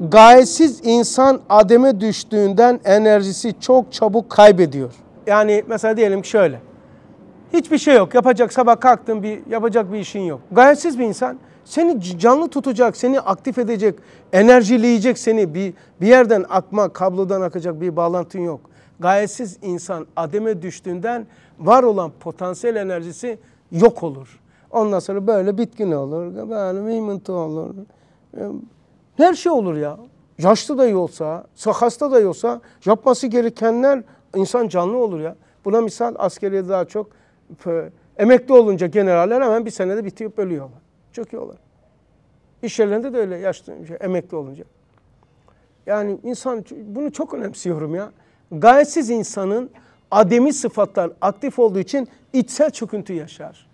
Gayesiz insan ademe düştüğünden enerjisi çok çabuk kaybediyor. Yani mesela diyelim ki şöyle. Hiçbir şey yok. Yapacak sabah kalktın bir yapacak bir işin yok. Gayesiz bir insan seni canlı tutacak, seni aktif edecek, enerjileyecek seni bir bir yerden akma, kablodan akacak bir bağlantın yok. Gayesiz insan ademe düştüğünden var olan potansiyel enerjisi yok olur. Ondan sonra böyle bitkin olur, böyle mimintı olur. Her şey olur ya. Yaşlı da iyi olsa, hasta da iyi olsa yapması gerekenler insan canlı olur ya. Buna misal askeriye daha çok emekli olunca generaller hemen bir senede bitip ölüyorlar. Çöküyorlar. İş yerlerinde de öyle yaşlı şey, emekli olunca. Yani insan bunu çok önemsiyorum ya. Gayetsiz insanın ademi sıfatlar aktif olduğu için içsel çöküntü yaşar.